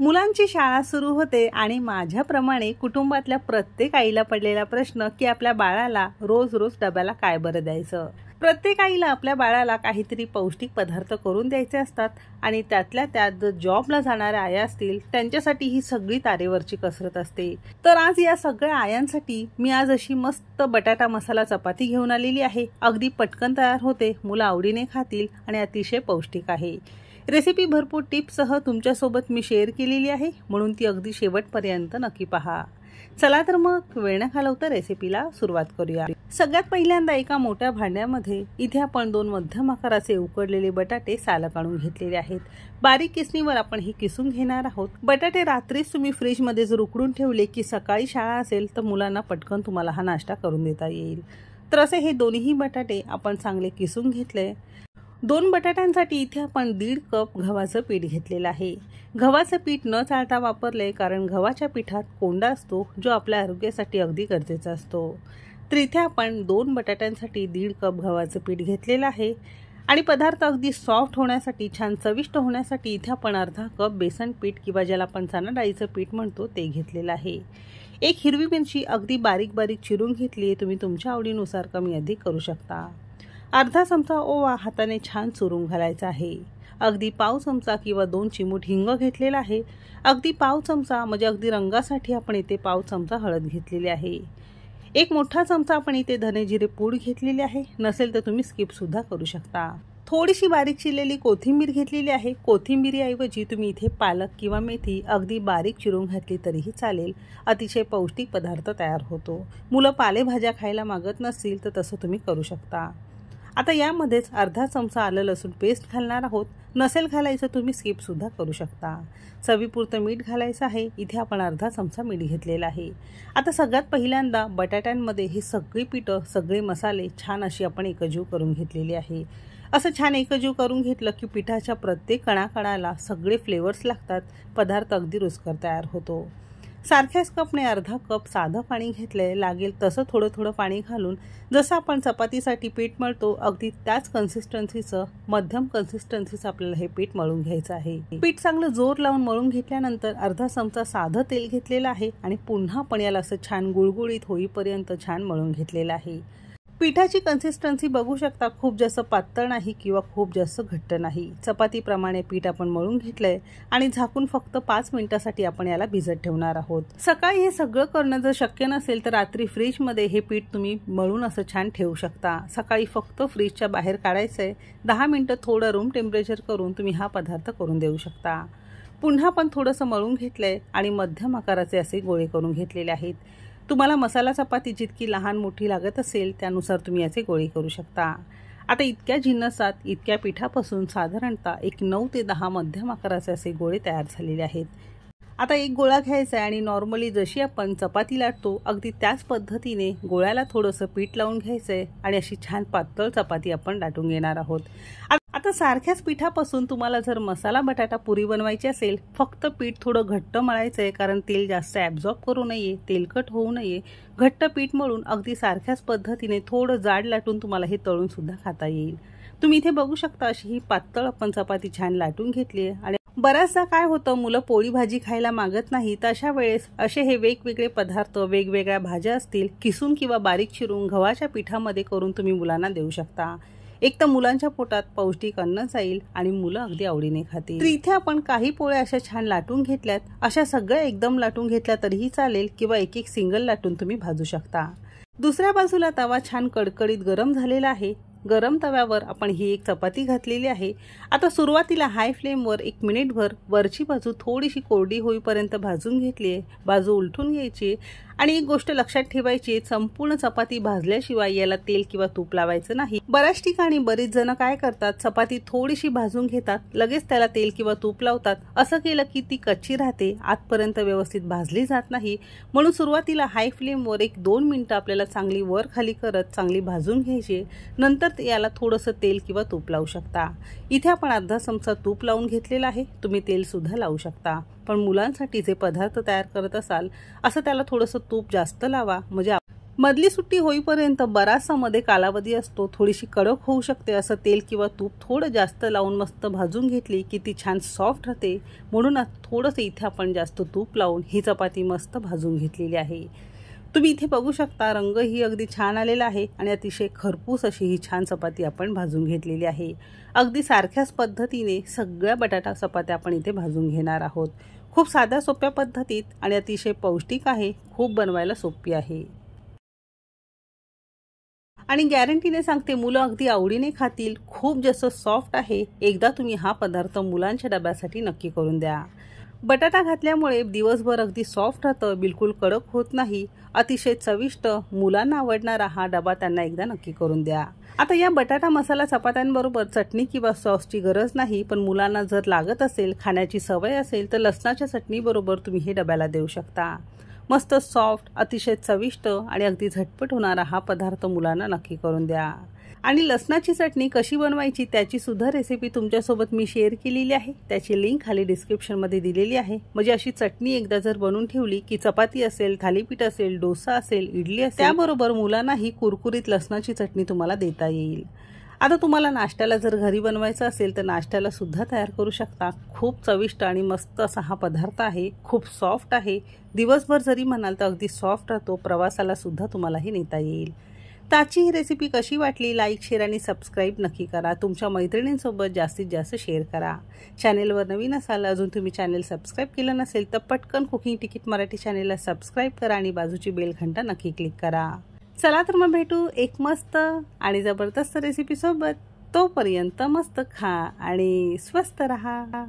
मुलांची शाळा सुरू होते आणि माझ्याप्रमाणे कुटुंबातल्या प्रत्येक आईला पडलेला प्रश्न की आपल्या बाळाला रोज रोज डब्याला काय बरं द्यायचं प्रत्येक आईला आपल्या बाळाला काहीतरी पौष्टिक पदार्थ करून द्यायचे असतात आणि त्यातल्या त्यात जॉबला जाणाऱ्या आया असतील त्यांच्यासाठी ही सगळी तारेवरची कसरत असते तर आज या सगळ्या आयांसाठी मी आज अशी मस्त बटाटा मसाला चपाती घेऊन आलेली आहे अगदी पटकन तयार होते मुलं आवडीने खातील आणि अतिशय पौष्टिक आहे रेसिपी भरपूर टिप्ससह तुमच्यासोबत मी शेअर केलेली आहे म्हणून ती अगदी शेवटपर्यंत नक्की पहा चला तर मग वेळ न घालवता रेसिपीला सुरुवात करूया सगळ्यात पहिल्यांदा एका मोठ्या भांड्यामध्ये इथे आपण दोन मध्यम आकाराचे उकडलेले बटाटे साल काढून घेतलेले आहेत बारीक किसणीवर आपण हे किसून घेणार आहोत बटाटे रात्रीच तुम्ही फ्रीजमध्ये जर उकडून ठेवले की सकाळी शाळा असेल तर मुलांना पटकन तुम्हाला हा नाश्ता करून देता येईल तर असे हे दोन्ही बटाटे आपण चांगले किसून घेतले दोन बटाट्यांसाठी इथे आपण दीड कप गव्हाचं पीठ घेतलेलं आहे गव्हाचं पीठ न चालता वापरले कारण गव्हाच्या पिठात कोंडा असतो जो आपल्या आरोग्यासाठी अगदी गरजेचा असतो तर इथे आपण दोन बटाट्यांसाठी दीड कप गव्हाचं पीठ घेतलेलं आहे आणि पदार्थ अगदी सॉफ्ट होण्यासाठी छान चविष्ट होण्यासाठी इथे आपण अर्धा कप बेसन पीठ किंवा ज्याला आपण चणा डाळीचं पीठ म्हणतो ते घेतलेलं आहे एक हिरवी मिरची अगदी बारीक बारीक चिरून घेतली आहे तुम्ही तुमच्या आवडीनुसार कमी अधिक करू शकता अर्धा चमचा ओवा हाताने छान चुरून घालायचा आहे अगदी पाव चमचा किंवा दोन चिमूट हिंग घेतलेला आहे अगदी पाव चमचा म्हणजे अगदी रंगासाठी आपण इथे पाव चमचा हळद घेतलेली आहे एक मोठा चमचा आपण इथे धनेजिरे पूड घेतलेली आहे नसेल तर तुम्ही स्किपसुद्धा करू शकता थोडीशी बारीक चिरलेली कोथिंबीर घेतलेली आहे कोथिंबीरीऐवजी तुम्ही इथे पालक किंवा मेथी अगदी बारीक चिरून घातली तरीही चालेल अतिशय पौष्टिक पदार्थ तयार होतो मुलं पालेभाज्या खायला मागत नसतील तर तसं तुम्ही करू शकता आता यामध्येच अर्धा चमचा आलं लसूण पेस्ट घालणार आहोत नसेल घालायचं तुम्ही स्किपसुद्धा करू शकता चवीपुरतं मीठ घालायचं आहे इथे आपण अर्धा चमचा मीठ घेतलेला आहे आता सगळ्यात पहिल्यांदा बटाट्यांमध्ये ही सगळी पिठं सगळे मसाले छान अशी आपण एकजीव करून घेतलेली आहे असं छान एकजीव करून घेतलं की पिठाच्या प्रत्येक कणाकणाला सगळे फ्लेवर्स लागतात पदार्थ अगदी रुचकर तयार होतो सारख्याच कपने अर्धा कप साधं पाणी घेतलंय लागेल तसं थोडं थोडं पाणी घालून जसं आपण चपातीसाठी पीठ मळतो अगदी त्याच कन्सिस्टन्सीचं मध्यम कन्सिस्टन्सीचं आपल्याला हे पीठ मळून घ्यायचं आहे पीठ चांगलं जोर लावून मळून घेतल्यानंतर अर्धा चमचा साधं तेल घेतलेलं आहे आणि पुन्हा आपण याला असं छान गुळगुळीत होईपर्यंत छान मळून घेतलेलं आहे पिठाची कन्सिस्टन्सी बघू शकता खूप जास्त पातळ नाही किंवा खूप जास्त घट्ट नाही चपातीप्रमाणे पीठ आपण मळून घेतलंय आणि झाकून फक्त पाच मिनिटासाठी आपण याला भिजत ठेवणार आहोत सकाळी हे सगळं करणं जर शक्य नसेल तर रात्री फ्रीजमध्ये हे पीठ तुम्ही मळून असं छान ठेवू शकता सकाळी फक्त फ्रीजच्या बाहेर काढायचंय दहा मिनिटं थोडं रूम टेम्परेचर करून तुम्ही हा पदार्थ करून देऊ शकता पुन्हा पण थोडंसं मळून घेतलंय आणि मध्यम आकाराचे असे गोळे करून घेतलेले आहेत तुम्हाला मसाला चपाती जितकी लहान मोठी लागत असेल त्यानुसार तुम्ही याचे गोळे करू शकता आता इतक्या जिन्नसात इतक्या पिठापासून साधारणतः एक नऊ ते दहा मध्यम आकाराचे असे गोळे तयार झालेले आहेत आता एक गोळा घ्यायचा आहे आणि नॉर्मली जशी आपण चपाती लाटतो अगदी त्याच पद्धतीने गोळ्याला थोडंसं पीठ लावून घ्यायचं आहे आणि अशी छान पातळ चपाती आपण लाटून घेणार आहोत आता सारख्याच पिठापासून तुम्हाला जर मसाला बटाटा पुरी बनवायची असेल फक्त पीठ थोडं घट्ट मळायचं आहे कारण तेल जास्त ॲब्झॉर्ब करू नये तेलकट होऊ नये घट्ट पीठ मळून अगदी सारख्याच पद्धतीने थोडं जाड लाटून तुम्हाला हे सुद्धा खाता येईल तुम्ही इथे बघू शकता अशी ही पातळ आपण चपाती छान लाटून घेतली आहे आणि बऱ्याचदा काय होतं मुलं पोळी भाजी खायला मागत नाही तर अशा वेळेस असे हे वेगवेगळे पदार्थ वेगवेगळ्या भाज्या असतील किसून किंवा बारीक चिरून गव्हाच्या पिठामध्ये करून तुम्ही मुलांना देऊ शकता एक तर मुलांच्या पोटात पौष्टिक अन्न जाईल आणि मुलं अगदी आवडीने खातील तर इथे आपण काही पोळ्या अशा छान लाटून घेतल्यात अशा सगळ्या एकदम लाटून घेतल्या तरीही चालेल किंवा एक एक सिंगल लाटून तुम्ही भाजू शकता दुसऱ्या बाजूला तवा छान कडकडीत गरम झालेला आहे गरम तव्यावर आपण ही एक चपाती घातलेली आहे आता सुरुवातीला हाय फ्लेमवर एक मिनिटभर वरची बाजू थोडीशी कोरडी होईपर्यंत भाजून घेतली आहे बाजू उलटून घ्यायची आणि एक गोष्ट लक्षात ठेवायची संपूर्ण चपाती भाजल्याशिवाय याला तेल किंवा तूप लावायचं नाही बऱ्याच ठिकाणी बरीच जण काय करतात चपाती थोडीशी भाजून घेतात लगेच त्याला तेल किंवा तूप लावतात असं केलं की ती कच्ची राहते आतपर्यंत व्यवस्थित भाजली जात नाही म्हणून सुरुवातीला हाय फ्लेमवर एक दोन मिनिटं आपल्याला चांगली वर खाली करत चांगली भाजून घ्यायची नंतर याला थोडंसं तेल किंवा तूप लावू शकता इथे आपण अर्धा चमचा तूप लावून घेतलेला आहे तुम्ही तेल सुद्धा लावू शकता पण मुलांसाठी जे पदार्थ तयार करत असाल असं त्याला थोडंसं तूप जास्त लावा म्हणजे मधली सुट्टी होईपर्यंत बराचसा मध्ये कालावधी असतो थोडीशी कडक होऊ शकते असं तेल किंवा तूप थोडं जास्त लावून मस्त भाजून घेतली की ती छान सॉफ्ट राहते म्हणून थोडंसं इथे आपण जास्त तूप लावून ही चपाती मस्त भाजून घेतलेली आहे तुम्ही इथे बघू शकता रंग ही अगदी छान आलेला आहे आणि अतिशय खरपूस अशी ही छान चपाती आपण भाजून घेतलेली आहे अगदी सारख्याच पद्धतीने सगळ्या बटाटा चपात्या आपण इथे भाजून घेणार आहोत खूप साध्या सोप्या पद्धतीत आणि अतिशय पौष्टिक आहे खूप बनवायला सोपी आहे आणि गॅरंटीने सांगते मुलं अगदी आवडीने खातील खूप जसं सॉफ्ट आहे एकदा तुम्ही हा पदार्थ मुलांच्या डब्यासाठी नक्की करून द्या बटाटा घातल्यामुळे दिवसभर अगदी सॉफ्ट राहतं बिलकुल कडक होत नाही अतिशय चविष्ट मुलांना आवडणारा हा डबा त्यांना एकदा नक्की करून द्या आता या बटाटा मसाला चपात्यांबरोबर चटणी किंवा सॉसची गरज नाही पण मुलांना जर लागत असेल खाण्याची सवय असेल तर लसणाच्या चटणीबरोबर तुम्ही हे डब्याला देऊ शकता मस्त सॉफ्ट अतिशय चविष्ट आणि अगदी झटपट होणारा हा पदार्थ मुलांना नक्की करून द्या आणि लसणाची चटणी कशी बनवायची त्याची सुद्धा रेसिपी तुमच्यासोबत मी शेअर केलेली आहे त्याची लिंक खाली डिस्क्रिप्शनमध्ये दिलेली आहे म्हणजे अशी चटणी एकदा जर बनवून ठेवली की चपाती असेल थालीपीठ असेल डोसा असेल इडली असेल त्याबरोबर मुलांनाही कुरकुरीत लसणाची चटणी तुम्हाला देता येईल आता तुम्हाला नाश्त्याला जर घरी बनवायचं असेल तर नाश्त्याला सुद्धा तयार करू शकता खूप चविष्ट आणि मस्त असा हा पदार्थ आहे खूप सॉफ्ट आहे दिवसभर जरी म्हणाल तर अगदी सॉफ्ट राहतो प्रवासाला सुद्धा तुम्हाला नेता येईल ताची ही रेसिपी कशी वाटली लाईक शेअर आणि सबस्क्राईब नक्की करा तुमच्या मैत्रिणींसोबत जास्तीत जास्त शेअर करा चॅनेलवर नवीन असाल अजून तुम्ही चॅनेल सबस्क्राईब केलं नसेल तर पटकन कुकिंग तिकीट मराठी चॅनेलला सबस्क्राईब करा आणि बाजूची बेल नक्की क्लिक करा चला तर मग भेटू एक मस्त आणि जबरदस्त रेसिपीसोबत तोपर्यंत मस्त खा आणि स्वस्त रहा